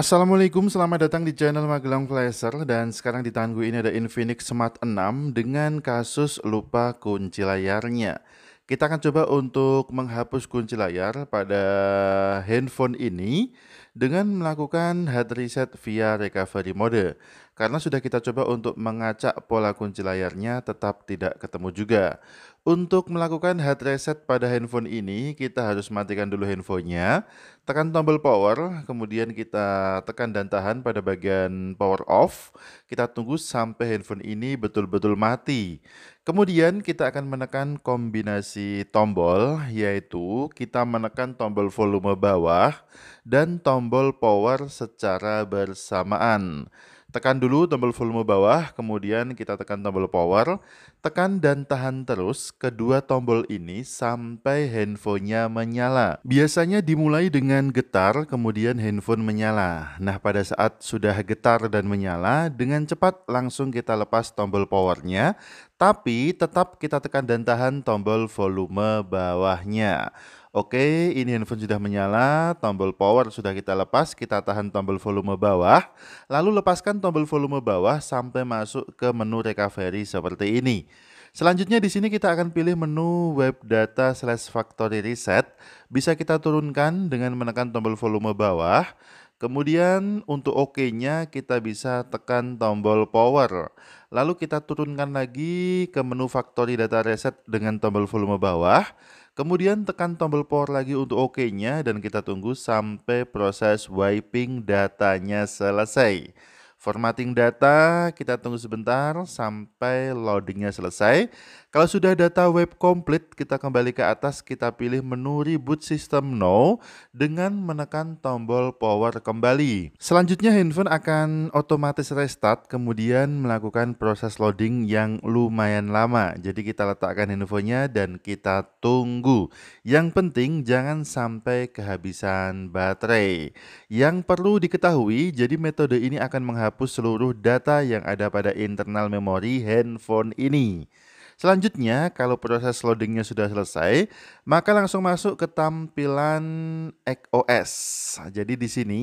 Assalamualaikum, selamat datang di channel Magelang Flasher dan sekarang di tangguh ini ada Infinix Smart 6 dengan kasus lupa kunci layarnya. Kita akan coba untuk menghapus kunci layar pada handphone ini dengan melakukan hard reset via recovery mode. Karena sudah kita coba untuk mengacak pola kunci layarnya tetap tidak ketemu juga. Untuk melakukan hard reset pada handphone ini, kita harus matikan dulu handphonenya, tekan tombol power, kemudian kita tekan dan tahan pada bagian power off. Kita tunggu sampai handphone ini betul-betul mati. Kemudian kita akan menekan kombinasi tombol, yaitu kita menekan tombol volume bawah dan tombol power secara bersamaan. Tekan dulu tombol volume bawah, kemudian kita tekan tombol power. Tekan dan tahan terus kedua tombol ini sampai handphonenya menyala. Biasanya dimulai dengan getar, kemudian handphone menyala. Nah, pada saat sudah getar dan menyala, dengan cepat langsung kita lepas tombol powernya, tapi tetap kita tekan dan tahan tombol volume bawahnya. Oke, ini handphone sudah menyala, tombol power sudah kita lepas, kita tahan tombol volume bawah, lalu lepaskan tombol volume bawah sampai masuk ke menu recovery seperti ini. Selanjutnya di sini kita akan pilih menu web data slash factory reset. Bisa kita turunkan dengan menekan tombol volume bawah. Kemudian untuk OK-nya kita bisa tekan tombol power. Lalu kita turunkan lagi ke menu factory data reset dengan tombol volume bawah. Kemudian tekan tombol power lagi untuk OK-nya dan kita tunggu sampai proses wiping datanya selesai. Formatting data, kita tunggu sebentar sampai loadingnya selesai. Kalau sudah data web komplit, kita kembali ke atas, kita pilih menu Reboot System no, dengan menekan tombol power kembali. Selanjutnya handphone akan otomatis restart, kemudian melakukan proses loading yang lumayan lama. Jadi kita letakkan handphonenya dan kita tunggu. Yang penting jangan sampai kehabisan baterai. Yang perlu diketahui, jadi metode ini akan menghapus seluruh data yang ada pada internal memori handphone ini. Selanjutnya, kalau proses loadingnya sudah selesai, maka langsung masuk ke tampilan XOS. Jadi di sini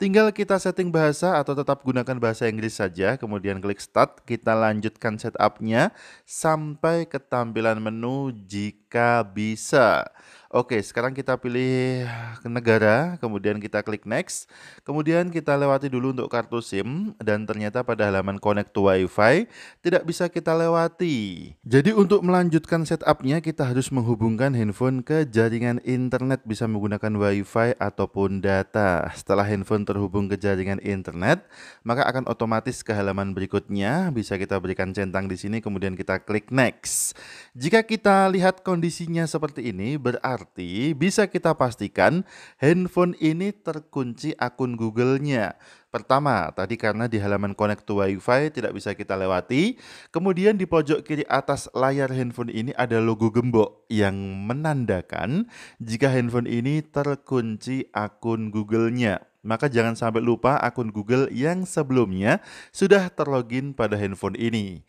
tinggal kita setting bahasa atau tetap gunakan bahasa Inggris saja, kemudian klik start, kita lanjutkan setupnya sampai ke tampilan menu jika bisa. Oke, sekarang kita pilih negara, kemudian kita klik next. Kemudian kita lewati dulu untuk kartu SIM dan ternyata pada halaman connect to WiFi tidak bisa kita lewati. Jadi untuk melanjutkan setupnya kita harus menghubungkan handphone ke jaringan internet bisa menggunakan WiFi ataupun data. Setelah handphone terhubung ke jaringan internet, maka akan otomatis ke halaman berikutnya bisa kita berikan centang di sini kemudian kita klik next. Jika kita lihat kondisinya seperti ini berarti berarti bisa kita pastikan handphone ini terkunci akun Google-nya. Pertama, tadi karena di halaman connect to Wi-Fi tidak bisa kita lewati. Kemudian di pojok kiri atas layar handphone ini ada logo gembok yang menandakan jika handphone ini terkunci akun Google-nya maka jangan sampai lupa akun Google yang sebelumnya sudah terlogin pada handphone ini.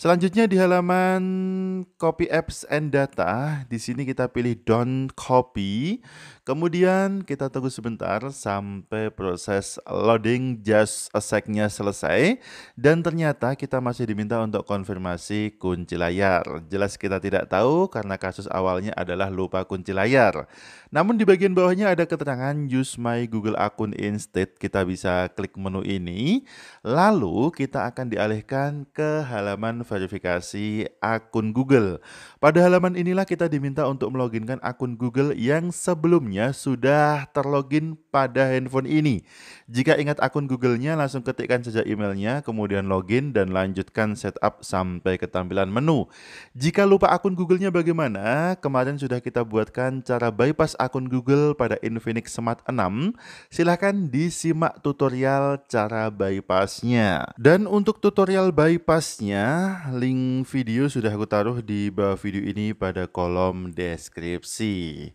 Selanjutnya di halaman copy apps and data, di sini kita pilih don't copy, Kemudian kita tunggu sebentar sampai proses loading just a sec-nya selesai dan ternyata kita masih diminta untuk konfirmasi kunci layar. Jelas kita tidak tahu karena kasus awalnya adalah lupa kunci layar. Namun di bagian bawahnya ada keterangan use my Google akun instead. Kita bisa klik menu ini lalu kita akan dialihkan ke halaman verifikasi akun Google. Pada halaman inilah kita diminta untuk meloginkan akun Google yang sebelumnya google sudah terlogin pada handphone ini. Jika ingat akun Google-nya, langsung ketikkan saja emailnya, kemudian login dan lanjutkan setup sampai ke tampilan menu. Jika lupa akun Google-nya bagaimana? Kemarin sudah kita buatkan cara bypass akun Google pada Infinix Smart 6. Silahkan disimak tutorial cara bypassnya. Dan untuk tutorial bypassnya, link video sudah aku taruh di bawah video ini pada kolom deskripsi.